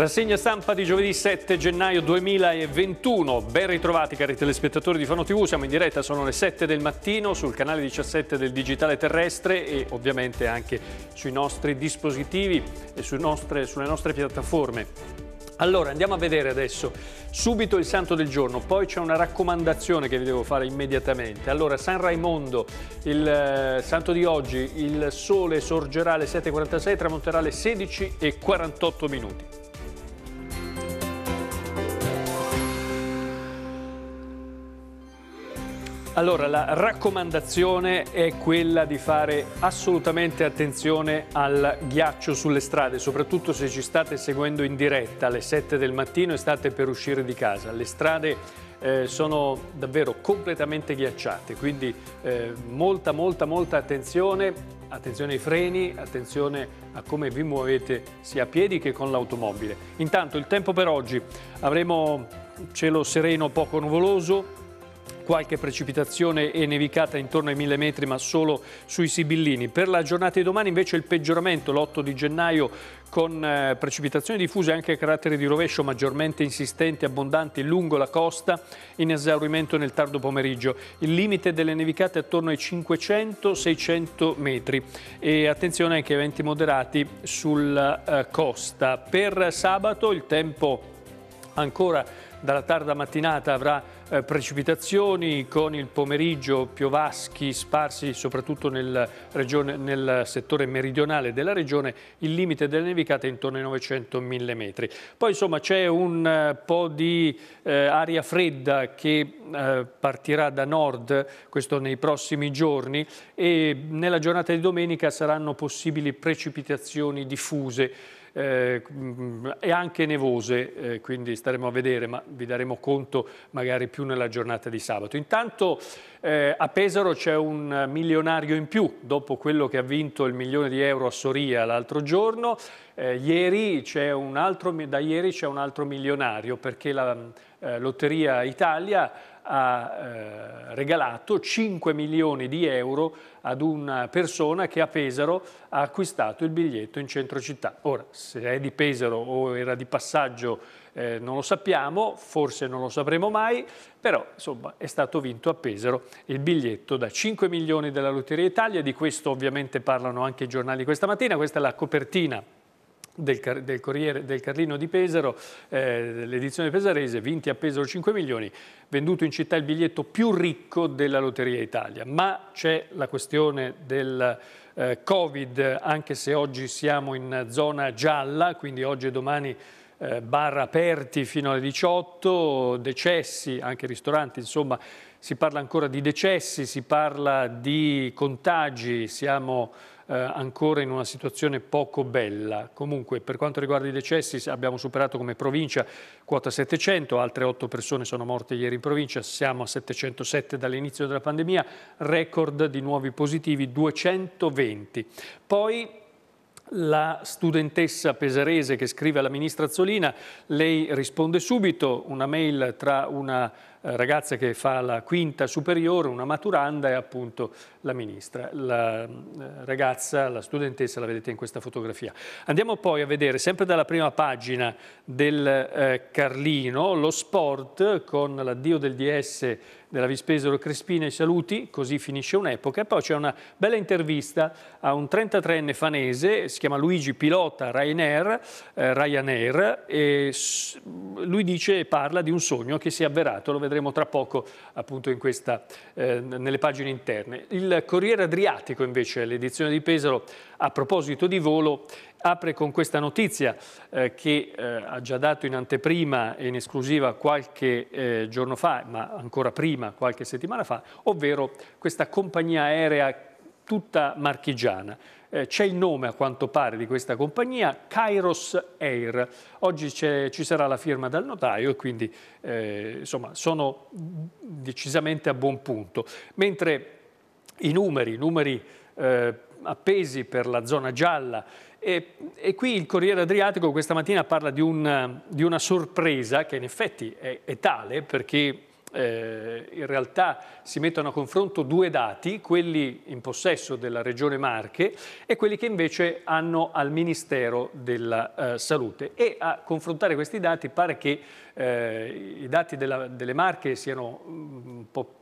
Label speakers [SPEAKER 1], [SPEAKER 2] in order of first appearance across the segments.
[SPEAKER 1] Rassegna stampa di giovedì 7 gennaio 2021. Ben ritrovati cari telespettatori di Fano TV, siamo in diretta, sono le 7 del mattino sul canale 17 del Digitale Terrestre e ovviamente anche sui nostri dispositivi e su nostre, sulle nostre piattaforme allora, andiamo a vedere adesso subito il santo del giorno, poi c'è una raccomandazione che vi devo fare immediatamente. Allora, San Raimondo, il eh, santo di oggi, il sole sorgerà alle 7.46, tramonterà alle 16.48 minuti. Allora, la raccomandazione è quella di fare assolutamente attenzione al ghiaccio sulle strade, soprattutto se ci state seguendo in diretta alle 7 del mattino e state per uscire di casa. Le strade eh, sono davvero completamente ghiacciate, quindi eh, molta, molta, molta attenzione, attenzione ai freni, attenzione a come vi muovete sia a piedi che con l'automobile. Intanto il tempo per oggi, avremo cielo sereno poco nuvoloso, qualche precipitazione e nevicata intorno ai 1000 metri ma solo sui Sibillini. Per la giornata di domani invece il peggioramento l'8 di gennaio con eh, precipitazioni diffuse anche a carattere di rovescio maggiormente insistenti, e abbondanti lungo la costa in esaurimento nel tardo pomeriggio. Il limite delle nevicate è attorno ai 500-600 metri e attenzione anche a venti moderati sulla eh, costa. Per sabato il tempo ancora dalla tarda mattinata avrà eh, precipitazioni, con il pomeriggio piovaschi sparsi soprattutto nel, regione, nel, settore meridionale della regione, il limite delle nevicate è intorno ai 900-1000 metri. Poi insomma c'è un eh, po' di eh, aria fredda che eh, partirà da nord, questo nei prossimi giorni, e nella giornata di domenica saranno possibili precipitazioni diffuse eh, e anche nevose, eh, quindi staremo a vedere, ma vi daremo conto magari più nella giornata di sabato. Intanto eh, a Pesaro c'è un milionario in più, dopo quello che ha vinto il milione di euro a Soria l'altro giorno, eh, ieri altro, da ieri c'è un altro milionario perché la eh, Lotteria Italia ha eh, regalato 5 milioni di euro ad una persona che a Pesaro ha acquistato il biglietto in centro città. Ora, se è di Pesaro o era di passaggio eh, non lo sappiamo, forse non lo sapremo mai, però insomma è stato vinto a Pesaro il biglietto da 5 milioni della Lotteria Italia, di questo ovviamente parlano anche i giornali questa mattina, questa è la copertina del, del, Corriere, del Carlino di Pesaro, eh, l'edizione pesarese, vinti a Pesaro 5 milioni, venduto in città il biglietto più ricco della Lotteria Italia. Ma c'è la questione del eh, Covid, anche se oggi siamo in zona gialla, quindi oggi e domani eh, bar aperti fino alle 18, decessi, anche ristoranti, insomma si parla ancora di decessi, si parla di contagi, siamo eh, ancora in una situazione poco bella. Comunque per quanto riguarda i decessi abbiamo superato come provincia quota 700, altre 8 persone sono morte ieri in provincia, siamo a 707 dall'inizio della pandemia, record di nuovi positivi 220. Poi la studentessa pesarese che scrive alla ministra Zolina, lei risponde subito, una mail tra una eh, ragazza che fa la quinta superiore, una maturanda è appunto la ministra. La eh, ragazza, la studentessa la vedete in questa fotografia. Andiamo poi a vedere sempre dalla prima pagina del eh, Carlino lo sport con l'addio del DS della Vispesero Crespina i saluti, così finisce un'epoca. E poi c'è una bella intervista a un 33enne fanese, si chiama Luigi Pilota Ryanair, eh, Ryanair e lui dice e parla di un sogno che si è avverato, lo vedremo vedremo tra poco appunto questa, eh, nelle pagine interne. Il Corriere Adriatico invece, l'edizione di Pesaro, a proposito di volo, apre con questa notizia eh, che eh, ha già dato in anteprima e in esclusiva qualche eh, giorno fa, ma ancora prima, qualche settimana fa, ovvero questa compagnia aerea tutta marchigiana eh, c'è il nome a quanto pare di questa compagnia, Kairos Air. Oggi ci sarà la firma dal notaio e quindi eh, insomma, sono decisamente a buon punto. Mentre i numeri, i numeri eh, appesi per la zona gialla e, e, qui il Corriere Adriatico questa mattina parla di, un, di una sorpresa che in effetti è, è tale perché eh, in realtà si mettono a confronto due dati, quelli in possesso della Regione Marche e quelli che invece hanno al Ministero della eh, Salute. E a confrontare questi dati pare che eh, i dati della, delle Marche siano mm, un po' più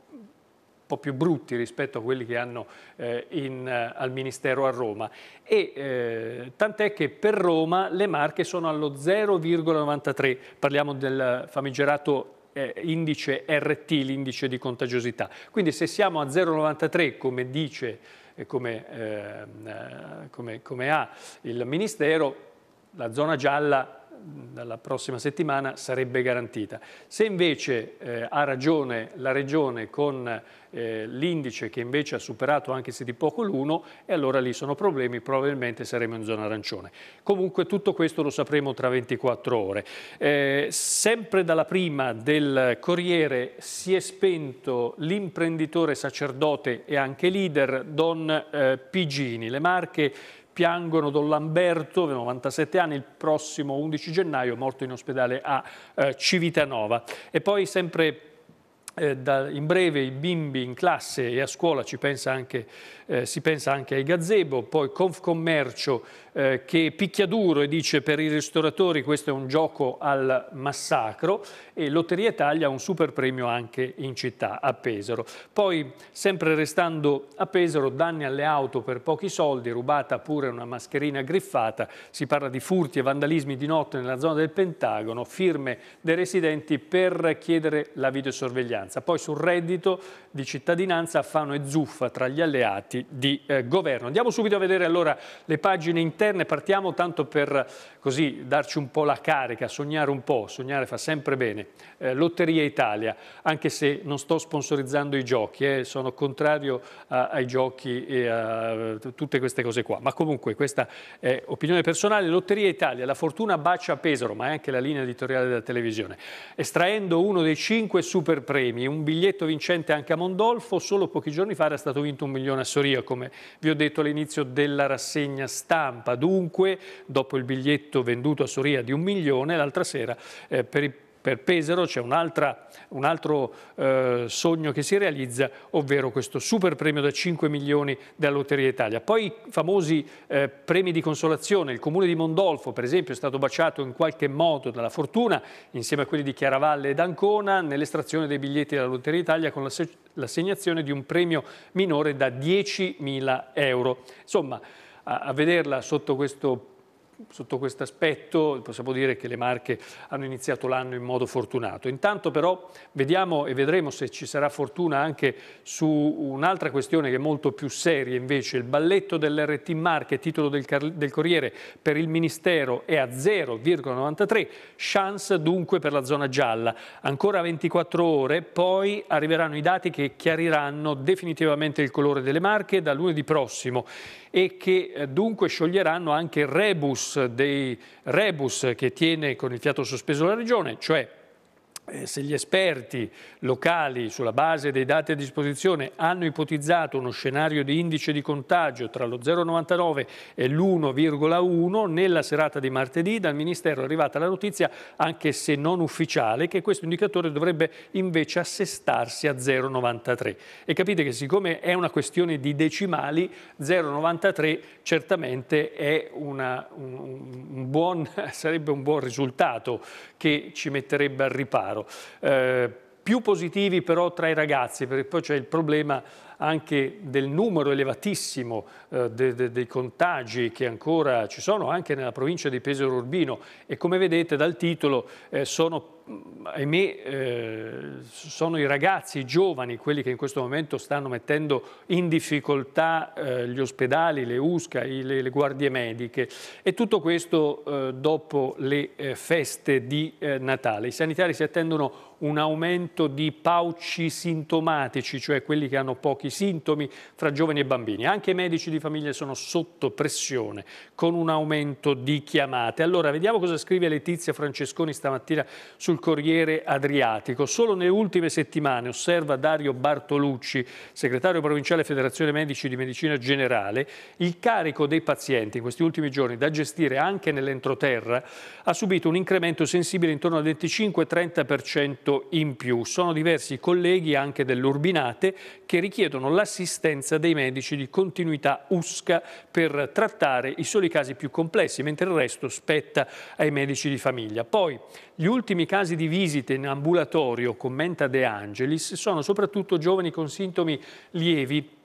[SPEAKER 1] po' più brutti rispetto a quelli che hanno eh, in, eh, al Ministero a Roma. E eh, tant'è che per Roma le marche sono allo 0,93, parliamo del famigerato eh, indice RT, l'indice di contagiosità. Quindi se siamo a 0,93 come dice e eh, come, ehm, eh, come, come ha il Ministero, la zona gialla dalla prossima settimana sarebbe garantita. Se invece eh, ha ragione la Regione con eh, l'indice che invece ha superato anche se di poco l'1 e allora lì sono problemi, probabilmente saremo in zona arancione. Comunque tutto questo lo sapremo tra 24 ore. Eh, sempre dalla prima del Corriere si è spento l'imprenditore sacerdote e anche leader Don eh, Pigini. Le Marche piangono Don Lamberto, 97 anni, il prossimo 11 gennaio, morto in ospedale a eh, Civitanova. E poi sempre eh, da, in breve i bimbi in classe e a scuola ci pensa anche, eh, si pensa anche ai gazebo, poi Confcommercio eh, che picchia duro e dice per i ristoratori questo è un gioco al massacro e Lotteria Italia ha un super premio anche in città, a Pesaro. Poi, sempre restando a Pesaro, danni alle auto per pochi soldi, rubata pure una mascherina griffata, si parla di furti e vandalismi di notte nella zona del Pentagono, firme dei residenti per chiedere la videosorveglianza. Poi sul reddito di cittadinanza, Fano e Zuffa tra gli alleati di eh, governo. Andiamo subito a vedere allora le pagine interne interne, partiamo tanto per così darci un po' la carica, sognare un po', sognare fa sempre bene. Eh, Lotteria Italia, anche se non sto sponsorizzando i giochi, eh, sono contrario a, ai giochi e a tutte queste cose qua, ma comunque questa è opinione personale. Lotteria Italia, la fortuna bacia Pesaro, ma è anche la linea editoriale della televisione, estraendo uno dei cinque super premi, un biglietto vincente anche a Mondolfo, solo pochi giorni fa era stato vinto un milione a Soria, come vi ho detto all'inizio della rassegna stampa tappa. Dunque, dopo il biglietto venduto a Soria di un milione, l'altra sera eh, per i per Pesaro c'è un, altro eh, sogno che si realizza, ovvero questo super premio da 5 milioni della Lotteria Italia. Poi i famosi eh, premi di consolazione, il comune di Mondolfo per esempio è stato baciato in qualche modo dalla fortuna insieme a quelli di Chiaravalle ed Ancona nell'estrazione dei biglietti della Lotteria Italia con l'assegnazione di un premio minore da 10.000 euro. Insomma, a, a vederla sotto questo sotto questo aspetto possiamo dire che le Marche hanno iniziato l'anno in modo fortunato. Intanto però vediamo e vedremo se ci sarà fortuna anche su un'altra questione che è molto più seria invece, il balletto dell'RT Marche, titolo del, del Corriere per il Ministero è a 0,93, chance dunque per la zona gialla. Ancora 24 ore, poi arriveranno i dati che chiariranno definitivamente il colore delle Marche da lunedì prossimo e che eh, dunque scioglieranno anche il rebus dei rebus che tiene con il fiato sospeso la Regione, cioè eh, se gli esperti locali, sulla base dei dati a disposizione, hanno ipotizzato uno scenario di indice di contagio tra lo 0,99 e l'1,1, nella serata di martedì dal Ministero è arrivata la notizia, anche se non ufficiale, che questo indicatore dovrebbe invece assestarsi a 0,93. E capite che siccome è una questione di decimali, 0,93 certamente una, un, un buon, sarebbe un buon risultato che ci metterebbe al riparo chiaro. Eh, più positivi però tra i ragazzi, perché poi c'è il problema anche del numero elevatissimo eh, de, de, dei contagi che ancora ci sono anche nella provincia di Pesaro Urbino e come vedete dal titolo eh, sono ahimè, eh, sono i ragazzi, i giovani, quelli che in questo momento stanno mettendo in difficoltà eh, gli ospedali, le USCA, i, le, le, guardie mediche e tutto questo eh, dopo le eh, feste di eh, Natale. I sanitari si attendono un aumento di pauci sintomatici, cioè quelli che hanno pochi sintomi, fra giovani e bambini. Anche i medici di famiglia sono sotto pressione con un aumento di chiamate. Allora, vediamo cosa scrive Letizia Francesconi stamattina sul Corriere Adriatico. Solo nelle ultime settimane, osserva Dario Bartolucci, segretario provinciale Federazione Medici di Medicina Generale, il carico dei pazienti in questi ultimi giorni da gestire anche nell'entroterra ha subito un incremento sensibile intorno al 25-30% progetto in più. Sono diversi colleghi anche dell'Urbinate che richiedono l'assistenza dei medici di continuità USCA per trattare i soli casi più complessi, mentre il resto spetta ai medici di famiglia. Poi gli ultimi casi di visite in ambulatorio, commenta De Angelis, sono soprattutto giovani con sintomi lievi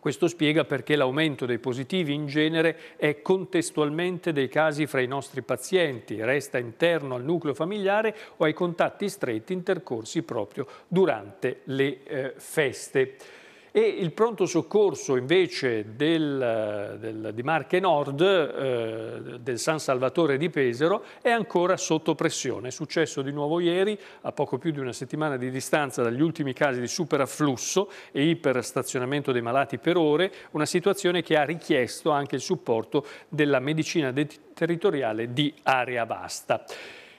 [SPEAKER 1] questo spiega perché l'aumento dei positivi in genere è contestualmente dei casi fra i nostri pazienti, resta interno al nucleo familiare o ai contatti stretti intercorsi proprio durante le eh, feste e il pronto soccorso invece del, del, di Marche Nord, eh, del San Salvatore di Pesero, è ancora sotto pressione. È successo di nuovo ieri, a poco più di una settimana di distanza dagli ultimi casi di superafflusso e iperstazionamento dei malati per ore, una situazione che ha richiesto anche il supporto della medicina territoriale di area vasta.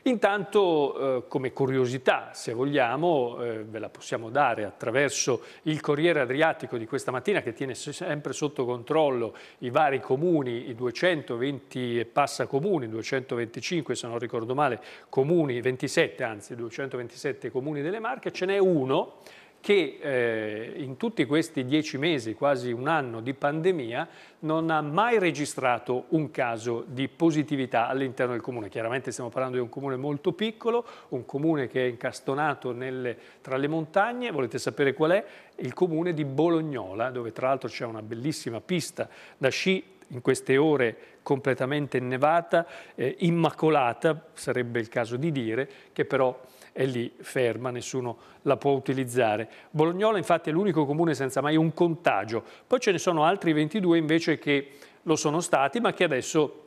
[SPEAKER 1] Intanto, eh, come curiosità, se vogliamo, eh, ve la possiamo dare attraverso il Corriere Adriatico di questa mattina che tiene sempre sotto controllo i vari comuni, i 220 e passa comuni, 225 se non ricordo male, comuni, 27 anzi, 227 comuni delle Marche, ce n'è uno che eh, in tutti questi dieci mesi, quasi un anno di pandemia, non ha mai registrato un caso di positività all'interno del comune. Chiaramente stiamo parlando di un comune molto piccolo, un comune che è incastonato nelle, tra le montagne, volete sapere qual è? Il comune di Bolognola, dove tra l'altro c'è una bellissima pista da sci in queste ore completamente innevata, eh, immacolata, sarebbe il caso di dire, che però è lì ferma, nessuno la può utilizzare. Bolognola infatti è l'unico comune senza mai un contagio, poi ce ne sono altri 22 invece che lo sono stati ma che adesso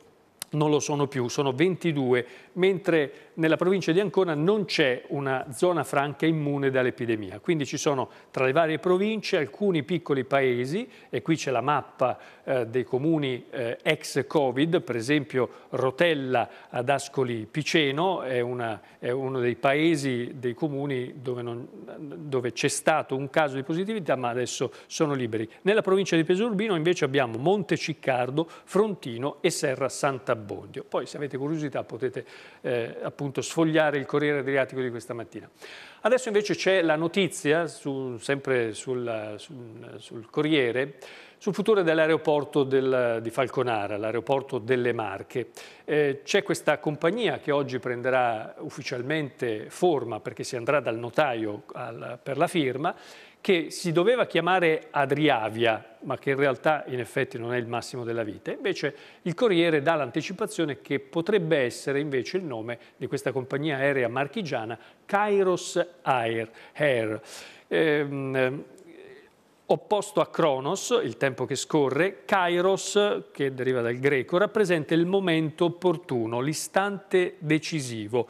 [SPEAKER 1] non lo sono più, sono 22, mentre nella provincia di Ancona non c'è una zona franca immune dall'epidemia. Quindi ci sono tra le varie province alcuni piccoli paesi, e qui c'è la mappa eh, dei comuni eh, ex Covid, per esempio Rotella ad Ascoli Piceno è, una, è uno dei paesi, dei comuni dove, c'è stato un caso di positività, ma adesso sono liberi. Nella provincia di Pesorbino invece abbiamo Monteciccardo, Frontino e Serra Santa Abbondio. Poi se avete curiosità potete eh, appunto sfogliare il Corriere Adriatico di questa mattina. Adesso invece c'è la notizia, su, sempre sulla, sul, sul Corriere, sul futuro dell'aeroporto del, di Falconara, l'aeroporto delle Marche. Eh, C'è questa compagnia che oggi prenderà ufficialmente forma perché si andrà dal notaio al, per la firma che si doveva chiamare Adriavia, ma che in realtà in effetti non è il massimo della vita. Invece il Corriere dà l'anticipazione che potrebbe essere invece il nome di questa compagnia aerea marchigiana, Kairos Air. Air. Ehm, opposto a Cronos, il tempo che scorre, Kairos, che deriva dal greco, rappresenta il momento opportuno, l'istante decisivo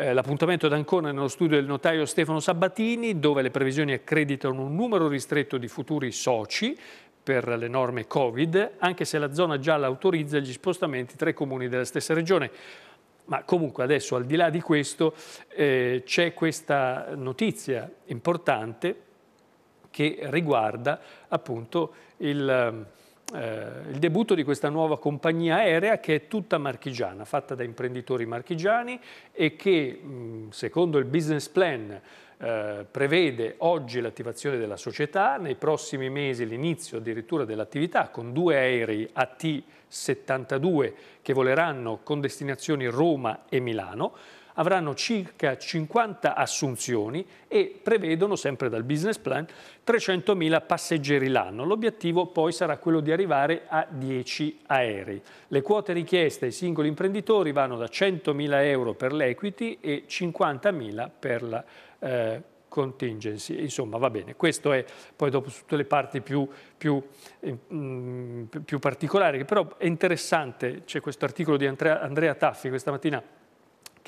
[SPEAKER 1] eh, l'appuntamento ad Ancona nello studio del notaio Stefano Sabatini, dove le previsioni accreditano un numero ristretto di futuri soci per le norme Covid, anche se la zona gialla autorizza gli spostamenti tra i comuni della stessa regione. Ma comunque adesso, al di là di questo, eh, c'è questa notizia importante che riguarda appunto il eh, il debutto di questa nuova compagnia aerea che è tutta marchigiana, fatta da imprenditori marchigiani e che mh, secondo il business plan eh, prevede oggi l'attivazione della società, nei prossimi mesi l'inizio addirittura dell'attività con due aerei AT-72 che voleranno con destinazioni Roma e Milano avranno circa 50 assunzioni e prevedono, sempre dal business plan, 300.000 passeggeri l'anno. L'obiettivo poi sarà quello di arrivare a 10 aerei. Le quote richieste ai singoli imprenditori vanno da 100.000 euro per l'equity e 50.000 per la eh, contingency, insomma va bene, questo è poi dopo tutte le parti più, più, mh, eh, mm, più particolari, però è interessante, c'è questo articolo di Andrea, Andrea Taffi questa mattina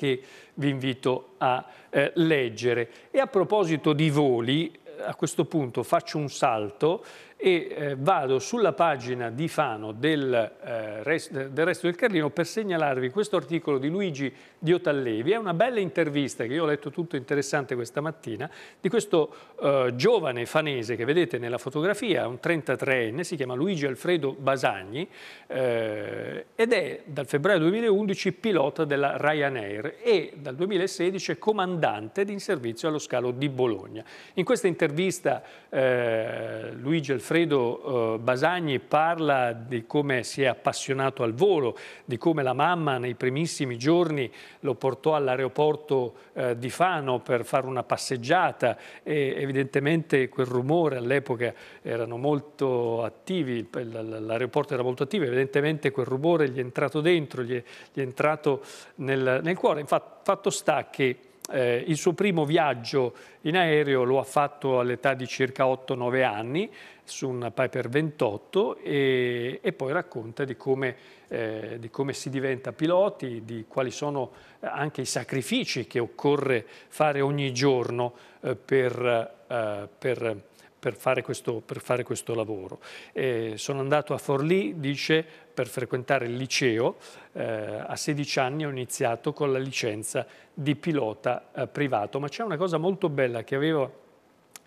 [SPEAKER 1] che vi invito a eh, leggere. E a proposito di voli, eh, a questo punto faccio un salto e eh, vado sulla pagina di Fano del, eh, rest, del, Resto del Carlino per segnalarvi questo articolo di Luigi Diotallevi. È una bella intervista che io ho letto tutto interessante questa mattina di questo eh, giovane fanese che vedete nella fotografia, un 33enne, si chiama Luigi Alfredo Basagni eh, ed è dal febbraio 2011 pilota della Ryanair e dal 2016 comandante di in servizio allo scalo di Bologna. In questa intervista eh, Luigi Alfredo Alfredo eh, Basagni parla di come si è appassionato al volo, di come la mamma nei primissimi giorni lo portò all'aeroporto eh, di Fano per fare una passeggiata e evidentemente quel rumore all'epoca erano molto attivi, l'aeroporto era molto attivo, evidentemente quel rumore gli è entrato dentro, gli è, gli è entrato nel, nel cuore. Infatti fatto sta che eh, il suo primo viaggio in aereo lo ha fatto all'età di circa 8-9 anni su un Piper 28 e, e poi racconta di come, eh, di come, si diventa piloti, di quali sono anche i sacrifici che occorre fare ogni giorno eh, per, eh, per per fare questo, per fare questo lavoro. Eh, sono andato a Forlì, dice, per frequentare il liceo, eh, a 16 anni ho iniziato con la licenza di pilota eh, privato, ma c'è una cosa molto bella che, avevo,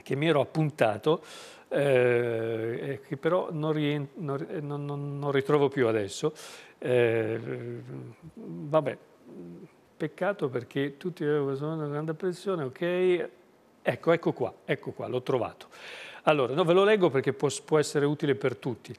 [SPEAKER 1] che mi ero appuntato, eh, che però non, rien, eh, non, non, non, ritrovo più adesso. Eh, vabbè, peccato perché tutti avevano eh, una grande pressione, ok, Ecco, ecco qua, ecco qua, l'ho trovato. Allora, no, ve lo leggo perché può, può essere utile per tutti.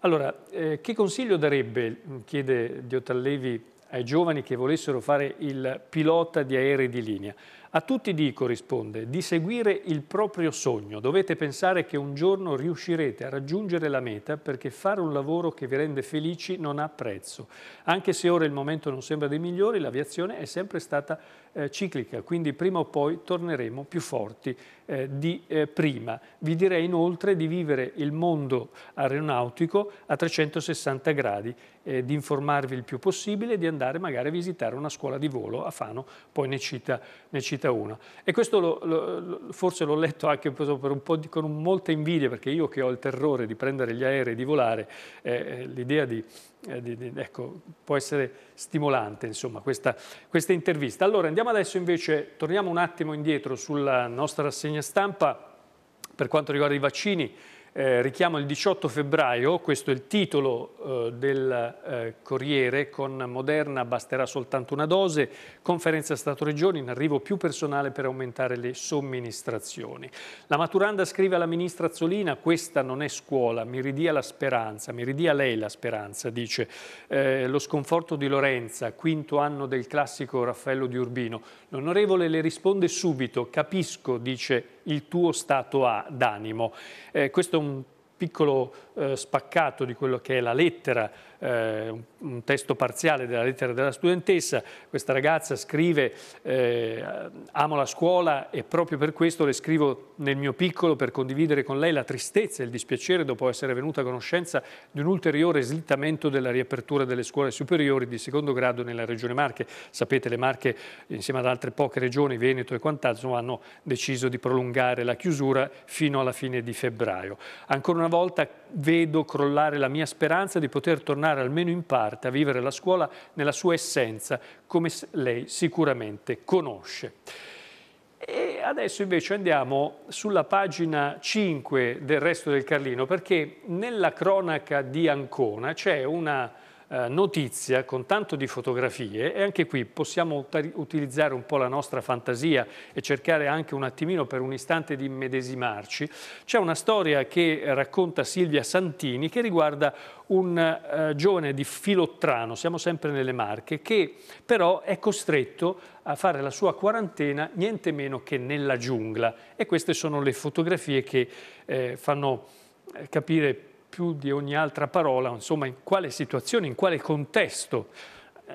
[SPEAKER 1] Allora, eh, che consiglio darebbe, mm, chiede Diotallevi, ai giovani che volessero fare il pilota di aerei di linea? A tutti dico, risponde, di seguire il proprio sogno. Dovete pensare che un giorno riuscirete a raggiungere la meta perché fare un lavoro che vi rende felici non ha prezzo. Anche se ora il momento non sembra dei migliori, l'aviazione è sempre stata eh, ciclica, quindi prima o poi torneremo più forti eh, di eh, prima. Vi direi inoltre di vivere il mondo aeronautico a 360 gradi, eh, di informarvi il più possibile e di andare magari a visitare una scuola di volo a Fano, poi ne cita, ne cita uscita una. E questo lo, lo, forse l'ho letto anche un di, con molta invidia, perché io che ho il terrore di prendere gli aerei e di volare, eh, eh l'idea di, eh, di, ecco, può essere stimolante insomma, questa, questa intervista. Allora andiamo adesso invece, torniamo un attimo indietro sulla nostra rassegna stampa per quanto riguarda i vaccini. Eh, richiamo il 18 febbraio, questo è il titolo eh, del eh, Corriere, con Moderna basterà soltanto una dose, conferenza Stato-Regioni, in arrivo più personale per aumentare le somministrazioni. La maturanda scrive alla ministra Azzolina, questa non è scuola, mi ridia la speranza, mi ridia lei la speranza, dice. Eh, lo sconforto di Lorenza, quinto anno del classico Raffaello di Urbino. L'onorevole le risponde subito, capisco, dice il tuo stato d'animo. Eh, questo è un piccolo eh, spaccato di quello che è la lettera, eh, un, un, testo parziale della lettera della studentessa. Questa ragazza scrive eh, amo la scuola e proprio per questo le scrivo nel mio piccolo per condividere con lei la tristezza e il dispiacere dopo essere venuta a conoscenza di un ulteriore slittamento della riapertura delle scuole superiori di secondo grado nella regione Marche. Sapete le Marche insieme ad altre poche regioni, Veneto e quant'altro, hanno deciso di prolungare la chiusura fino alla fine di febbraio. Ancora una una volta vedo crollare la mia speranza di poter tornare almeno in parte a vivere la scuola nella sua essenza, come lei sicuramente conosce. E adesso invece andiamo sulla pagina 5 del resto del Carlino, perché nella cronaca di Ancona c'è una eh, notizia con tanto di fotografie e anche qui possiamo utilizzare un po' la nostra fantasia e cercare anche un attimino per un istante di immedesimarci. C'è una storia che racconta Silvia Santini che riguarda un eh, giovane di Filottrano, siamo sempre nelle Marche, che però è costretto a fare la sua quarantena niente meno che nella giungla e queste sono le fotografie che eh, fanno eh, capire più di ogni altra parola, insomma, in quale situazione, in quale contesto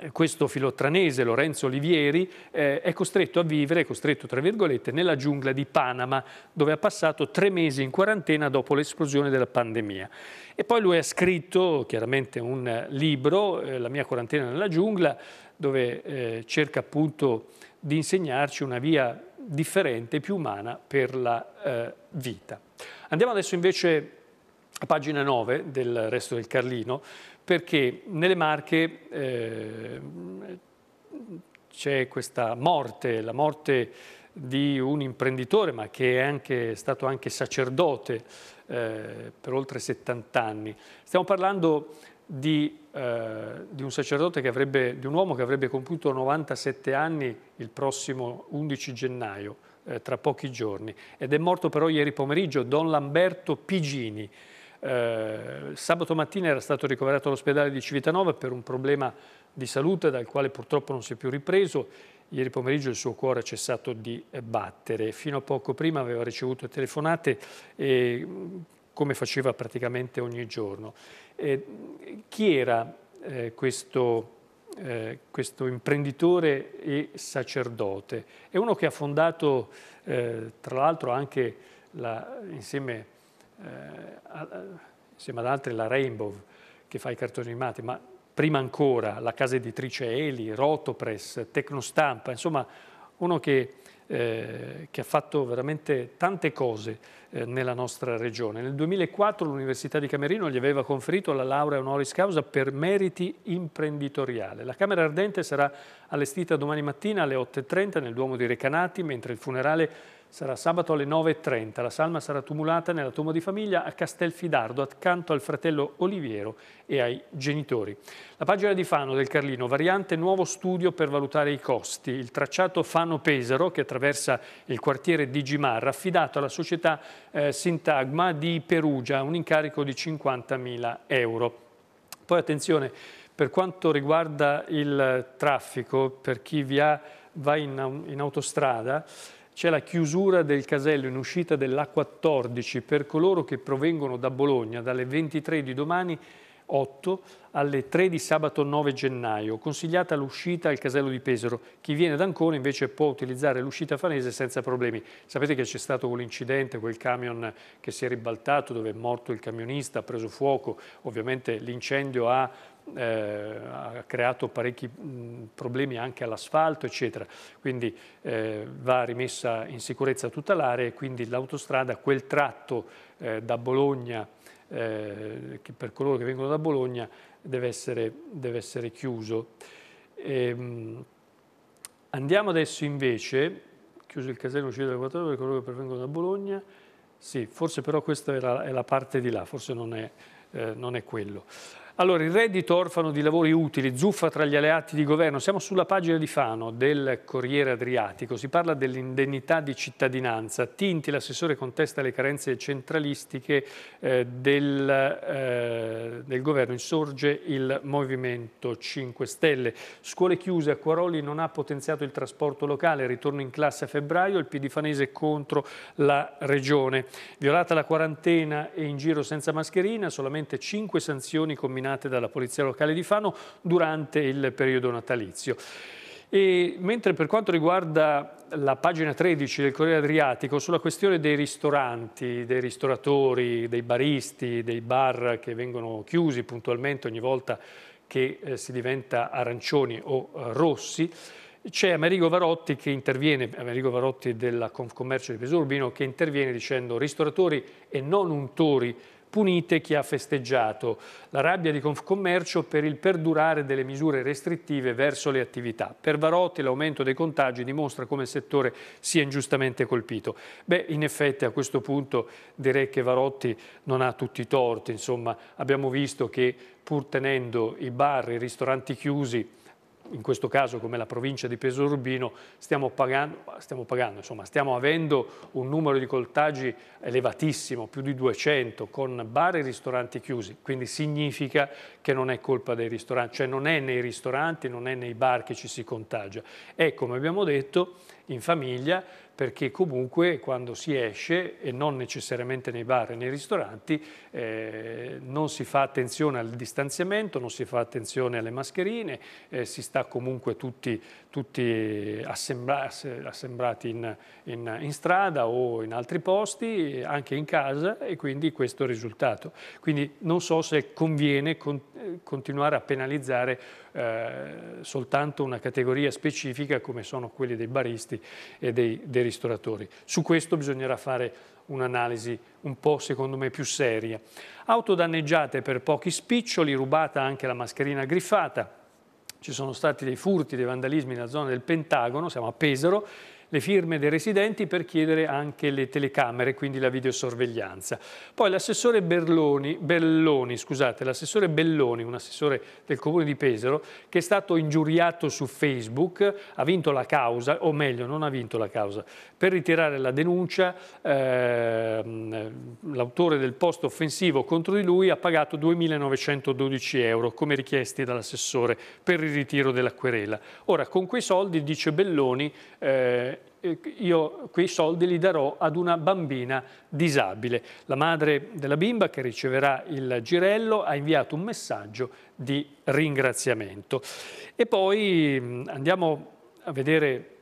[SPEAKER 1] eh, questo filottranese Lorenzo Olivieri eh, è costretto a vivere, è costretto tra virgolette, nella giungla di Panama, dove ha passato tre mesi in quarantena dopo l'esplosione della pandemia. E poi lui ha scritto chiaramente un libro, eh, La mia quarantena nella giungla, dove eh, cerca appunto di insegnarci una via differente, più umana per la eh, vita. Andiamo adesso invece a pagina 9 del resto del Carlino, perché nelle Marche eh, c'è questa morte, la morte di un imprenditore, ma che è, anche, stato anche sacerdote eh, per oltre 70 anni. Stiamo parlando di, eh, di, un sacerdote che avrebbe, di un uomo che avrebbe compiuto 97 anni il prossimo 11 gennaio, eh, tra pochi giorni, ed è morto però ieri pomeriggio Don Lamberto Pigini, eh, sabato mattina era stato ricoverato all'ospedale di Civitanova per un problema di salute dal quale purtroppo non si è più ripreso. Ieri pomeriggio il suo cuore ha cessato di eh, battere. Fino a poco prima aveva ricevuto telefonate e, come faceva praticamente ogni giorno. Eh, chi era eh, questo, eh, questo, imprenditore e sacerdote? È uno che ha fondato tra l'altro anche la, insieme a eh, eh, insieme ad altri la Rainbow che fa i cartoni animati, ma prima ancora la casa editrice Eli, Rotopress, Tecnostampa, insomma uno che, eh, che, ha fatto veramente tante cose eh, nella nostra regione. Nel 2004 l'Università di Camerino gli aveva conferito la laurea honoris causa per meriti imprenditoriale. La Camera Ardente sarà allestita domani mattina alle 8.30 nel Duomo di Recanati, mentre il funerale Sarà sabato alle 9.30. La salma sarà tumulata nella tomba di famiglia a Castelfidardo, accanto al fratello Oliviero e ai genitori. La pagina di Fano del Carlino, variante nuovo studio per valutare i costi. Il tracciato Fano-Pesaro, che attraversa il quartiere di Gimarra, affidato alla società eh, Sintagma di Perugia, un incarico di 50.000 euro. Poi attenzione, per quanto riguarda il traffico, per chi via, va in, in autostrada, c'è la chiusura del casello in uscita dell'A14 per coloro che provengono da Bologna dalle 23 di domani 8 alle 3 di sabato 9 gennaio, consigliata l'uscita al casello di Pesaro. Chi viene da Ancona invece può utilizzare l'uscita fanese senza problemi. Sapete che c'è stato quell'incidente, quel camion che si è ribaltato dove è morto il camionista, ha preso fuoco, ovviamente l'incendio ha eh, ha creato parecchi mh, problemi anche all'asfalto, eccetera. Quindi eh, va rimessa in sicurezza tutta l'area e quindi l'autostrada, quel tratto eh, da Bologna, eh, che per coloro che vengono da Bologna, deve essere, deve essere chiuso. E, ehm, mh, andiamo adesso invece, chiuso il casello uscito dal 4 per coloro che vengono da Bologna, sì, forse però questa è la, è la parte di là, forse non è, eh, non è quello. Allora, il reddito orfano di lavori utili, zuffa tra gli alleati di governo. Siamo sulla pagina di Fano del Corriere Adriatico. Si parla dell'indennità di cittadinanza. Tinti, l'assessore, contesta le carenze centralistiche eh, del, eh, del, governo. Insorge il Movimento 5 Stelle. Scuole chiuse, Acquaroli non ha potenziato il trasporto locale. Ritorno in classe a febbraio, il Pidifanese contro la Regione. Violata la quarantena e in giro senza mascherina, solamente 5 sanzioni combinate coordinate dalla Polizia Locale di Fano durante il periodo natalizio. E mentre per quanto riguarda la pagina 13 del Corriere Adriatico sulla questione dei ristoranti, dei ristoratori, dei baristi, dei bar che vengono chiusi puntualmente ogni volta che eh, si diventa arancioni o eh, rossi, c'è Amerigo Varotti che interviene, Amerigo Varotti della Confcommercio di Peso Urbino, che interviene dicendo ristoratori e non untori punite chi ha festeggiato, la rabbia di Confcommercio per il perdurare delle misure restrittive verso le attività. Per Varotti l'aumento dei contagi dimostra come il settore sia ingiustamente colpito. Beh, in effetti a questo punto direi che Varotti non ha tutti i torti, insomma abbiamo visto che pur tenendo i bar, i ristoranti chiusi, in questo caso come la provincia di Pesorbino, stiamo pagando, stiamo pagando insomma, stiamo avendo un numero di coltaggi elevatissimo, più di 200, con bar e ristoranti chiusi, quindi significa che non è colpa dei ristoranti, cioè non è nei ristoranti, non è nei bar che ci si contagia. E come abbiamo detto, in famiglia perché comunque quando si esce, e non necessariamente nei bar e nei ristoranti, eh, non si fa attenzione al distanziamento, non si fa attenzione alle mascherine, eh, si sta comunque tutti, tutti assembra assembrati in, in, in, strada o in altri posti, anche in casa, e quindi questo è il risultato. Quindi non so se conviene con, eh, continuare a penalizzare eh, soltanto una categoria specifica come sono quelli dei baristi e dei, dei ristoratori. Su questo bisognerà fare un'analisi un po' secondo me più seria. Auto danneggiate per pochi spiccioli, rubata anche la mascherina griffata, ci sono stati dei furti, dei vandalismi nella zona del Pentagono, siamo a Pesaro, le firme dei residenti per chiedere anche le telecamere, quindi la videosorveglianza. Poi l'assessore Berloni, Belloni, Belloni, un assessore del comune di Pesaro, che è stato ingiuriato su Facebook, ha vinto la causa, o meglio non ha vinto la causa, per ritirare la denuncia eh, l'autore del post offensivo contro di lui ha pagato 2.912 euro come richiesti dall'assessore per il ritiro della querela. Ora con quei soldi, dice Belloni, eh, eh, io quei soldi li darò ad una bambina disabile. La madre della bimba che riceverà il girello ha inviato un messaggio di ringraziamento. E poi mm, andiamo a vedere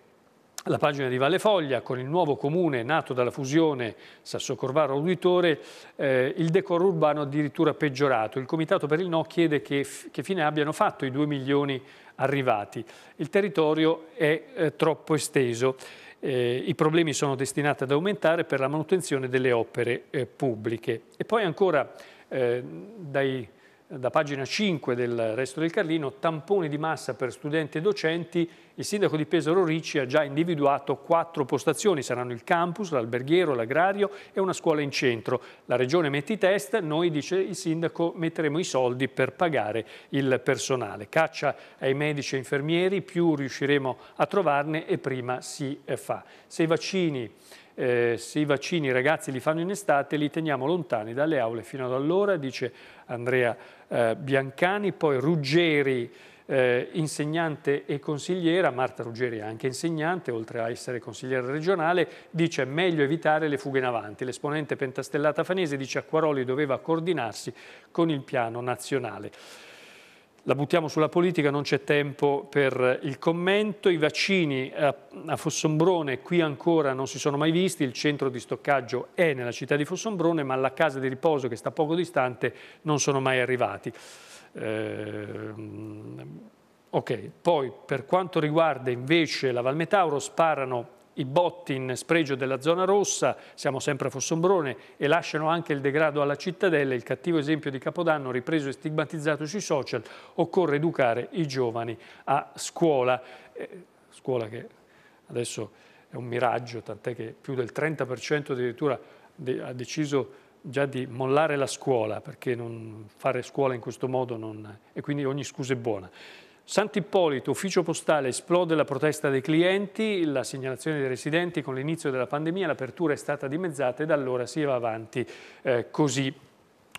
[SPEAKER 1] alla pagina di Valle Foglia, con il nuovo comune nato dalla fusione Sassocorvaro-Uditore, eh, il decoro urbano addirittura peggiorato. Il Comitato per il No chiede che, che fine abbiano fatto i 2 milioni arrivati. Il territorio è eh, troppo esteso. Eh, I problemi sono destinati ad aumentare per la manutenzione delle opere eh, pubbliche. E poi ancora eh, dai da pagina 5 del Resto del Carlino, tampone di massa per studenti e docenti, il sindaco di Pesaro Ricci ha già individuato quattro postazioni, saranno il campus, l'alberghiero, l'agrario e una scuola in centro. La regione mette i test, noi, dice il sindaco, metteremo i soldi per pagare il personale. Caccia ai medici e infermieri, più riusciremo a trovarne e prima si fa. Se i vaccini eh, se i vaccini i ragazzi li fanno in estate li teniamo lontani dalle aule fino ad allora, dice Andrea eh, Biancani, poi Ruggeri, eh, insegnante e consigliera, Marta Ruggeri è anche insegnante, oltre a essere consigliera regionale, dice meglio evitare le fughe in avanti. L'esponente pentastellata fanese dice Acquaroli doveva coordinarsi con il piano nazionale la buttiamo sulla politica, non c'è tempo per il commento. I vaccini eh, a Fossombrone qui ancora non si sono mai visti, il centro di stoccaggio è nella città di Fossombrone, ma la casa di riposo che sta poco distante non sono mai arrivati. Eh, ok, poi per quanto riguarda invece la Valmetauro sparano i botti in spregio della zona rossa, siamo sempre a Fossombrone, e lasciano anche il degrado alla cittadella, il cattivo esempio di Capodanno ripreso e stigmatizzato sui social, occorre educare i giovani a scuola, eh, scuola che adesso è un miraggio, tant'è che più del 30% addirittura de ha deciso già di mollare la scuola, perché non fare scuola in questo modo non... e quindi ogni scusa è buona. Sant'Ippolito, ufficio postale, esplode la protesta dei clienti, la segnalazione dei residenti con l'inizio della pandemia, l'apertura è stata dimezzata e da allora si va avanti eh, così.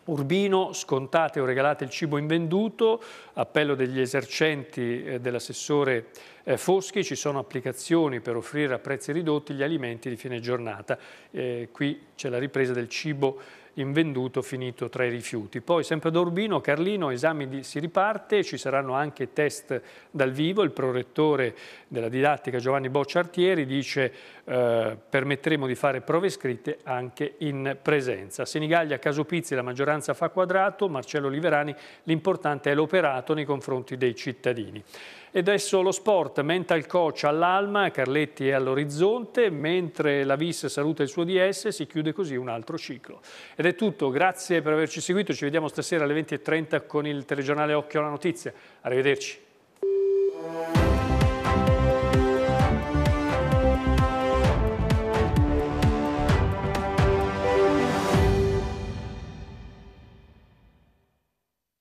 [SPEAKER 1] Urbino, scontate o regalate il cibo invenduto, appello degli esercenti eh, dell'assessore eh, Foschi, ci sono applicazioni per offrire a prezzi ridotti gli alimenti di fine giornata. Eh, qui c'è la ripresa del cibo invenduto finito tra i rifiuti. Poi sempre da Urbino, Carlino, esami di, si riparte, ci saranno anche test dal vivo, il prorettore della didattica Giovanni Bocciartieri dice eh, permetteremo di fare prove scritte anche in presenza. Senigallia, Casupizzi, la maggioranza fa quadrato, Marcello Oliverani, l'importante è l'operato nei confronti dei cittadini. E adesso lo sport, mental coach all'Alma, Carletti è all'orizzonte, mentre la VIS saluta il suo DS, si chiude così un altro ciclo. Ed è tutto, grazie per averci seguito, ci vediamo stasera alle 20.30 con il telegiornale Occhio alla Notizia. Arrivederci.